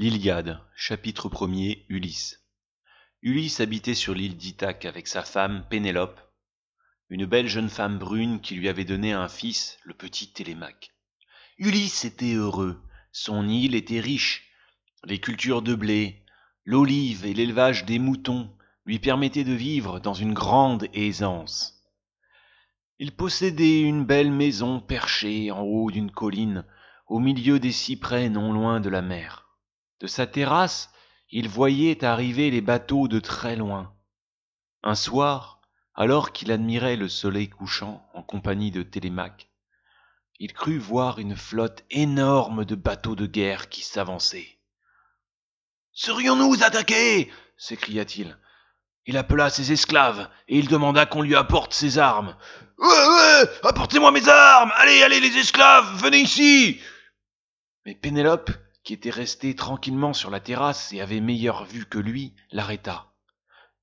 L'Iliade, chapitre 1er, Ulysse. Ulysse habitait sur l'île d'Ithaque avec sa femme Pénélope, une belle jeune femme brune qui lui avait donné un fils, le petit Télémaque. Ulysse était heureux, son île était riche, les cultures de blé, l'olive et l'élevage des moutons lui permettaient de vivre dans une grande aisance. Il possédait une belle maison perchée en haut d'une colline, au milieu des cyprès non loin de la mer. De sa terrasse, il voyait arriver les bateaux de très loin. Un soir, alors qu'il admirait le soleil couchant en compagnie de Télémaque, il crut voir une flotte énorme de bateaux de guerre qui s'avançait. Serions-nous attaqués s'écria-t-il. Il appela ses esclaves et il demanda qu'on lui apporte ses armes. apportez-moi mes armes Allez, allez, les esclaves, venez ici Mais Pénélope qui était resté tranquillement sur la terrasse et avait meilleure vue que lui, l'arrêta.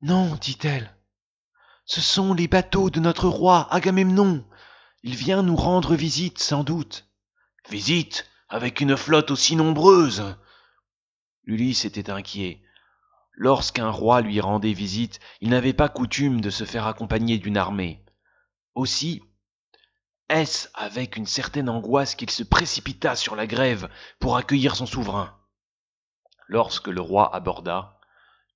Non, dit-elle, ce sont les bateaux de notre roi Agamemnon. Il vient nous rendre visite, sans doute. Visite avec une flotte aussi nombreuse. Ulysse était inquiet. Lorsqu'un roi lui rendait visite, il n'avait pas coutume de se faire accompagner d'une armée. Aussi est-ce avec une certaine angoisse qu'il se précipita sur la grève pour accueillir son souverain Lorsque le roi aborda,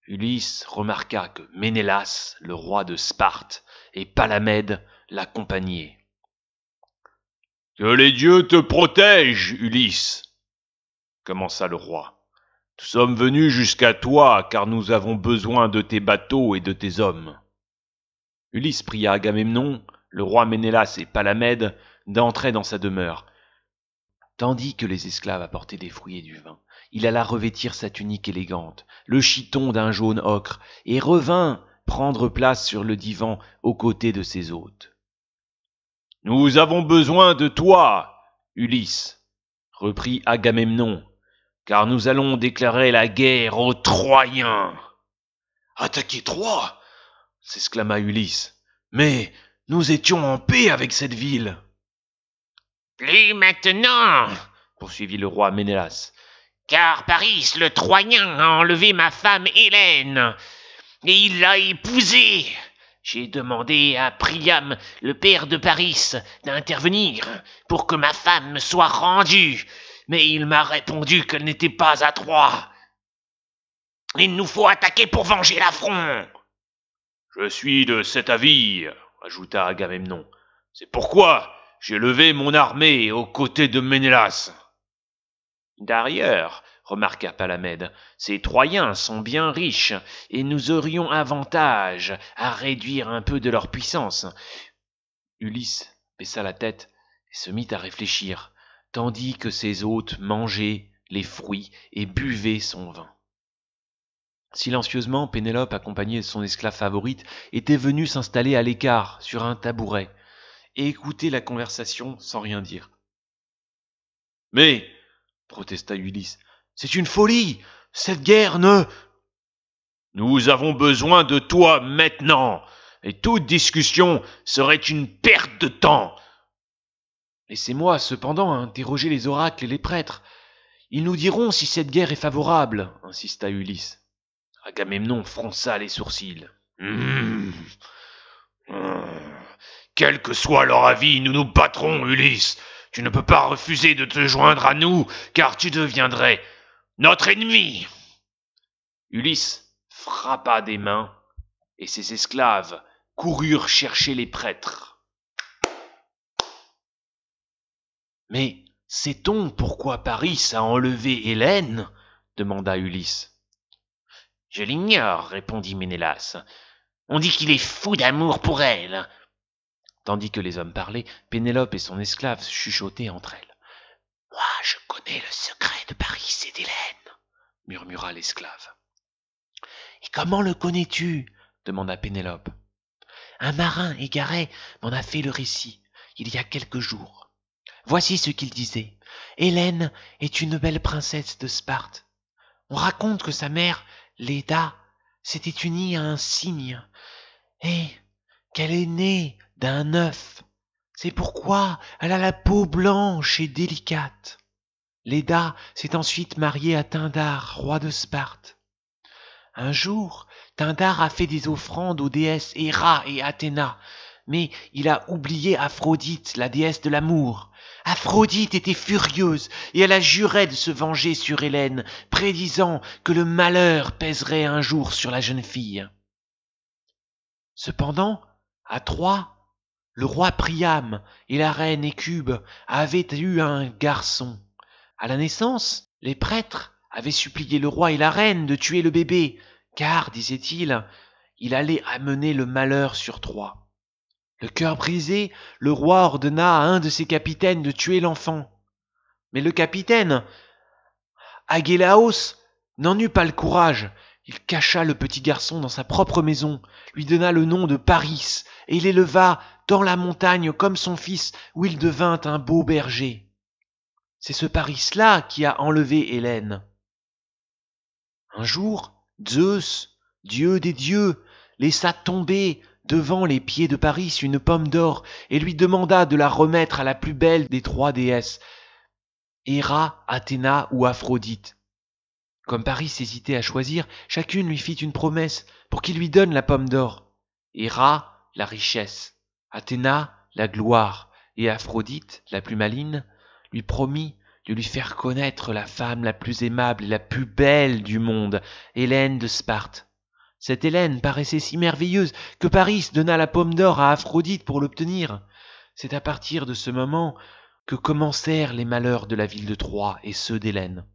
Ulysse remarqua que Ménélas, le roi de Sparte, et Palamède l'accompagnaient. Que les dieux te protègent, Ulysse commença le roi. Nous sommes venus jusqu'à toi car nous avons besoin de tes bateaux et de tes hommes. Ulysse pria Agamemnon le roi Ménélas et Palamède d'entrer dans sa demeure. Tandis que les esclaves apportaient des fruits et du vin, il alla revêtir sa tunique élégante, le chiton d'un jaune ocre, et revint prendre place sur le divan aux côtés de ses hôtes. Nous avons besoin de toi, Ulysse, reprit Agamemnon, car nous allons déclarer la guerre aux Troyens. Attaquer Troie s'exclama Ulysse. Mais nous étions en paix avec cette ville. Plus maintenant, poursuivit le roi Ménélas, car Paris le Troyen a enlevé ma femme Hélène, et il l'a épousée. J'ai demandé à Priam, le père de Paris, d'intervenir pour que ma femme soit rendue, mais il m'a répondu qu'elle n'était pas à Troie. Il nous faut attaquer pour venger l'affront. Je suis de cet avis, ajouta Agamemnon. C'est pourquoi j'ai levé mon armée aux côtés de Ménélas. D'ailleurs, remarqua Palamède, ces Troyens sont bien riches, et nous aurions avantage à réduire un peu de leur puissance. Ulysse baissa la tête et se mit à réfléchir, tandis que ses hôtes mangeaient les fruits et buvaient son vin. Silencieusement, Pénélope, accompagnée de son esclave favorite, était venue s'installer à l'écart, sur un tabouret, et écouter la conversation sans rien dire. Mais, protesta Ulysse, c'est une folie. Cette guerre ne. Nous avons besoin de toi maintenant, et toute discussion serait une perte de temps. Laissez-moi cependant interroger les oracles et les prêtres. Ils nous diront si cette guerre est favorable, insista Ulysse. Agamemnon fronça les sourcils. Hmm. Hmm. Quel que soit leur avis, nous nous battrons, Ulysse. Tu ne peux pas refuser de te joindre à nous, car tu deviendrais notre ennemi. Ulysse frappa des mains, et ses esclaves coururent chercher les prêtres. Mais sait-on pourquoi Paris a enlevé Hélène demanda Ulysse. Je l'ignore, répondit Ménélas. On dit qu'il est fou d'amour pour elle. Tandis que les hommes parlaient, Pénélope et son esclave chuchotaient entre elles. Moi, je connais le secret de Paris et d'Hélène, murmura l'esclave. Et comment le connais-tu demanda Pénélope. Un marin égaré m'en a fait le récit, il y a quelques jours. Voici ce qu'il disait. Hélène est une belle princesse de Sparte. On raconte que sa mère S'était s'était unie à un cygne. et qu'elle est née d'un œuf. C'est pourquoi elle a la peau blanche et délicate. Léda s'est ensuite mariée à Tindar, roi de Sparte. Un jour, Tyndare a fait des offrandes aux déesses Héra et Athéna, mais il a oublié Aphrodite, la déesse de l'amour. Aphrodite était furieuse, et elle a juré de se venger sur Hélène, prédisant que le malheur pèserait un jour sur la jeune fille. Cependant, à Troie, le roi Priam et la reine Écube avaient eu un garçon. À la naissance, les prêtres avaient supplié le roi et la reine de tuer le bébé, car, disaient-ils, il allait amener le malheur sur Troie. Le cœur brisé, le roi ordonna à un de ses capitaines de tuer l'enfant. Mais le capitaine, Agélaos, n'en eut pas le courage. Il cacha le petit garçon dans sa propre maison, lui donna le nom de Paris, et l'éleva dans la montagne comme son fils, où il devint un beau berger. C'est ce Paris-là qui a enlevé Hélène. Un jour, Zeus, dieu des dieux, laissa tomber devant les pieds de Paris une pomme d'or et lui demanda de la remettre à la plus belle des trois déesses, Héra, Athéna ou Aphrodite. Comme Paris hésitait à choisir, chacune lui fit une promesse pour qu'il lui donne la pomme d'or. Héra, la richesse, Athéna, la gloire, et Aphrodite, la plus maligne, lui promit de lui faire connaître la femme la plus aimable et la plus belle du monde, Hélène de Sparte. Cette Hélène paraissait si merveilleuse que Paris donna la pomme d'or à Aphrodite pour l'obtenir. C'est à partir de ce moment que commencèrent les malheurs de la ville de Troie et ceux d'Hélène.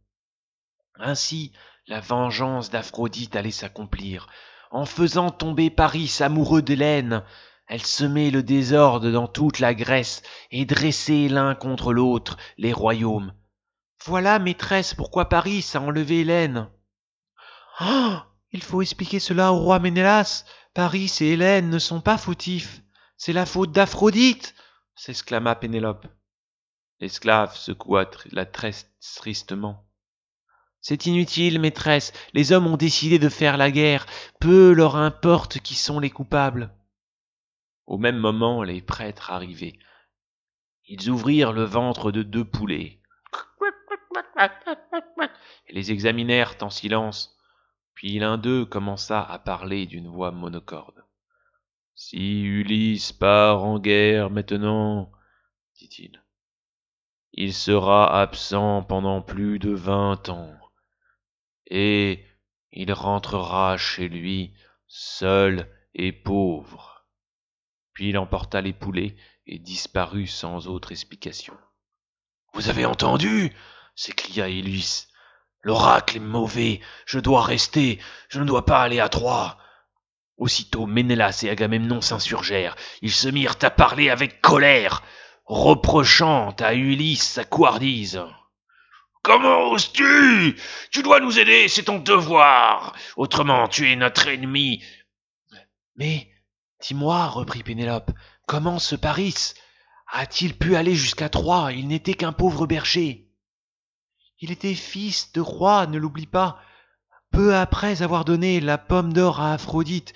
Ainsi, la vengeance d'Aphrodite allait s'accomplir. En faisant tomber Paris amoureux d'Hélène, elle semait le désordre dans toute la Grèce et dressait l'un contre l'autre les royaumes. Voilà, maîtresse, pourquoi Paris a enlevé Hélène. Ah il faut expliquer cela au roi Ménélas. Paris et Hélène ne sont pas fautifs. C'est la faute d'Aphrodite s'exclama Pénélope. L'esclave secoua la tresse tristement. C'est inutile, maîtresse. Les hommes ont décidé de faire la guerre. Peu leur importe qui sont les coupables. Au même moment, les prêtres arrivaient. Ils ouvrirent le ventre de deux poulets et les examinèrent en silence. Puis l'un d'eux commença à parler d'une voix monocorde. Si Ulysse part en guerre maintenant, dit-il, il sera absent pendant plus de vingt ans, et il rentrera chez lui seul et pauvre. Puis il emporta les poulets et disparut sans autre explication. Vous avez entendu s'écria Ulysse. L'oracle est mauvais, je dois rester, je ne dois pas aller à Troie. Aussitôt Ménélas et Agamemnon s'insurgèrent, ils se mirent à parler avec colère, reprochant à Ulysse sa couardise. Comment oses-tu Tu dois nous aider, c'est ton devoir. Autrement, tu es notre ennemi. Mais, dis-moi, reprit Pénélope, comment ce Paris a-t-il pu aller jusqu'à Troie Il n'était qu'un pauvre berger. Il était fils de roi, ne l'oublie pas. Peu après avoir donné la pomme d'or à Aphrodite,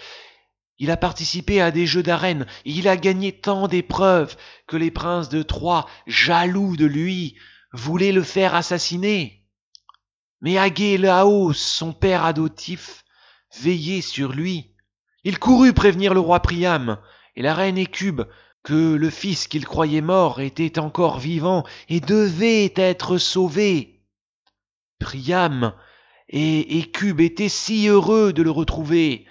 il a participé à des jeux d'arène et il a gagné tant d'épreuves que les princes de Troie, jaloux de lui, voulaient le faire assassiner. Mais Agélaos, son père adoptif, veillait sur lui. Il courut prévenir le roi Priam et la reine Écube que le fils qu'il croyait mort était encore vivant et devait être sauvé. Priam et Écube étaient si heureux de le retrouver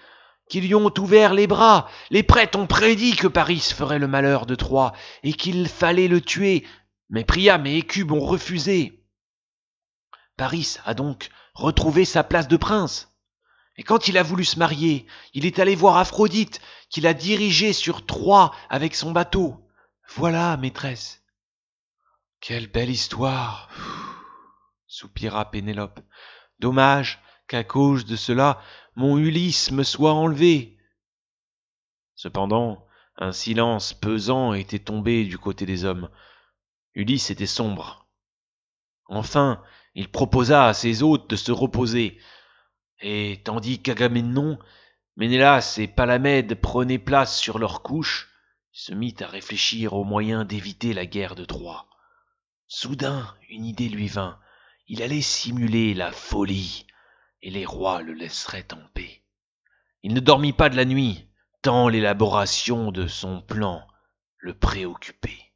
qu'ils lui ont ouvert les bras. Les prêtres ont prédit que Paris ferait le malheur de Troie et qu'il fallait le tuer, mais Priam et Écube ont refusé. Paris a donc retrouvé sa place de prince. Et quand il a voulu se marier, il est allé voir Aphrodite, qu'il a dirigée sur Troie avec son bateau. Voilà, maîtresse. Quelle belle histoire soupira Pénélope. Dommage qu'à cause de cela mon Ulysse me soit enlevé. Cependant, un silence pesant était tombé du côté des hommes. Ulysse était sombre. Enfin, il proposa à ses hôtes de se reposer, et tandis qu'Agamemnon, Ménélas et Palamède prenaient place sur leur couches, il se mit à réfléchir aux moyens d'éviter la guerre de Troie. Soudain, une idée lui vint. Il allait simuler la folie, et les rois le laisseraient en paix. Il ne dormit pas de la nuit, tant l'élaboration de son plan le préoccupait.